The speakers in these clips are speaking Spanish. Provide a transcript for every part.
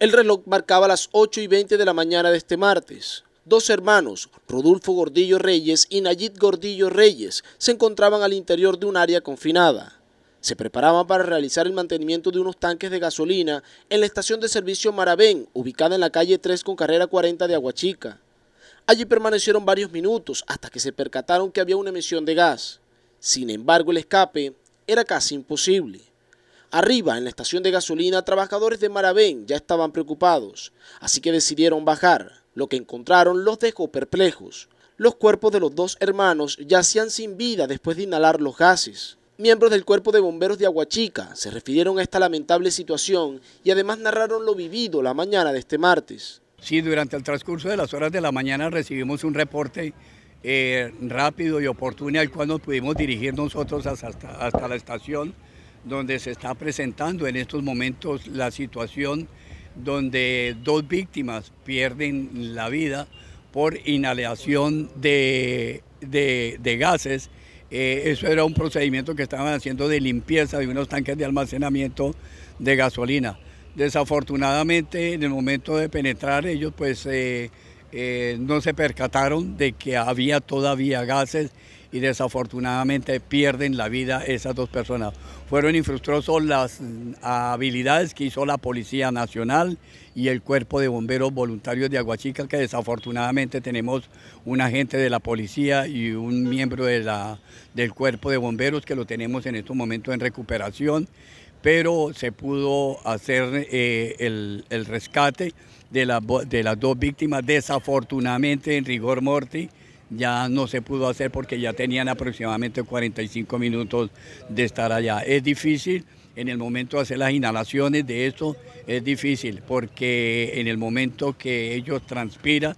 el reloj marcaba las 8 y 20 de la mañana de este martes. Dos hermanos, Rodulfo Gordillo Reyes y Nayid Gordillo Reyes, se encontraban al interior de un área confinada. Se preparaban para realizar el mantenimiento de unos tanques de gasolina en la estación de servicio Marabén, ubicada en la calle 3 con carrera 40 de Aguachica. Allí permanecieron varios minutos hasta que se percataron que había una emisión de gas. Sin embargo, el escape era casi imposible. Arriba, en la estación de gasolina, trabajadores de Maravén ya estaban preocupados, así que decidieron bajar. Lo que encontraron los dejó perplejos. Los cuerpos de los dos hermanos yacían sin vida después de inhalar los gases. Miembros del cuerpo de bomberos de Aguachica se refirieron a esta lamentable situación y además narraron lo vivido la mañana de este martes. Sí, durante el transcurso de las horas de la mañana recibimos un reporte eh, rápido y oportuno al cual nos pudimos dirigir nosotros hasta, la estación donde se está presentando en estos momentos la situación donde dos víctimas pierden la vida por inhalación de, gases. Eh, eso era un procedimiento que estaban haciendo de limpieza de unos tanques de almacenamiento de gasolina. Desafortunadamente en el momento de penetrar ellos pues eh, eh, no se percataron de que había todavía gases y desafortunadamente pierden la vida esas dos personas. Fueron infrustrosos las mm, habilidades que hizo la Policía Nacional y el Cuerpo de Bomberos Voluntarios de Aguachica, que desafortunadamente tenemos un agente de la policía y un miembro de la, del Cuerpo de Bomberos que lo tenemos en estos momentos en recuperación pero se pudo hacer eh, el, rescate de, de las dos víctimas. Desafortunadamente, en rigor mortis, ya no se pudo hacer porque ya tenían aproximadamente 45 minutos de estar allá. Es difícil en el momento de hacer las inhalaciones de esto, es difícil porque en el momento que ellos transpiran,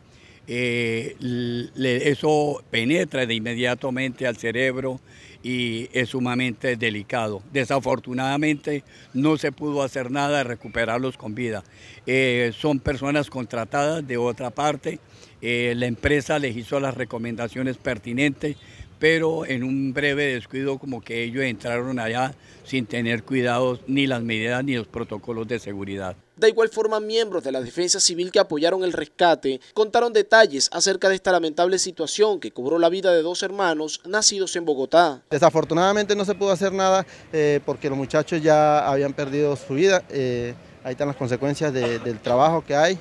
eh, eso penetra de inmediatamente al cerebro y es sumamente delicado. Desafortunadamente no se pudo hacer nada de recuperarlos con vida. Eh, son personas contratadas de otra parte, eh, la empresa les hizo las recomendaciones pertinentes, pero en un breve descuido como que ellos entraron allá sin tener cuidados ni las medidas ni los protocolos de seguridad. De igual forma, miembros de la defensa civil que apoyaron el rescate contaron detalles acerca de esta lamentable situación que cobró la vida de dos hermanos nacidos en Bogotá. Desafortunadamente no se pudo hacer nada eh, porque los muchachos ya habían perdido su vida. Eh, ahí están las consecuencias del trabajo que hay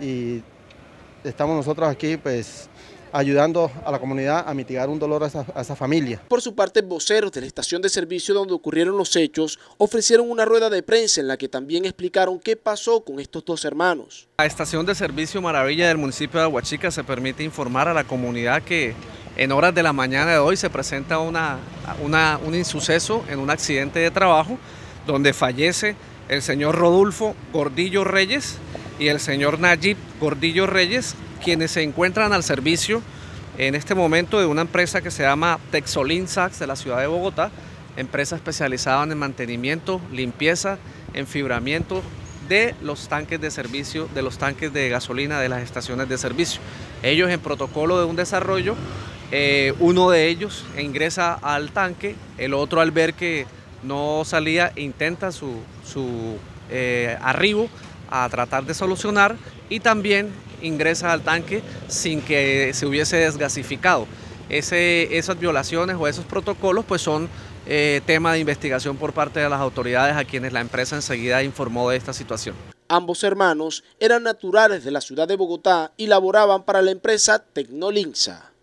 y estamos nosotros aquí pues ayudando a la comunidad a mitigar un dolor a esa, familia. Por su parte, voceros de la estación de servicio donde ocurrieron los hechos ofrecieron una rueda de prensa en la que también explicaron qué pasó con estos dos hermanos. La estación de servicio Maravilla del municipio de Aguachica se permite informar a la comunidad que en horas de la mañana de hoy se presenta una, un insuceso en un accidente de trabajo donde fallece el señor Rodolfo Gordillo Reyes y el señor Nayib Gordillo Reyes, quienes se encuentran al servicio en este momento de una empresa que se llama Texolin Sachs de la ciudad de Bogotá, empresa especializada en mantenimiento, limpieza, enfibramiento de los tanques de servicio, de los tanques de gasolina de las estaciones de servicio. Ellos en protocolo de un desarrollo, eh, uno de ellos ingresa al tanque, el otro al ver que no salía intenta su, eh, arribo a tratar de solucionar y también ingresa al tanque sin que se hubiese desgasificado. esas violaciones o esos protocolos pues son eh, tema de investigación por parte de las autoridades a quienes la empresa enseguida informó de esta situación. Ambos hermanos eran naturales de la ciudad de Bogotá y laboraban para la empresa Tecnolinza.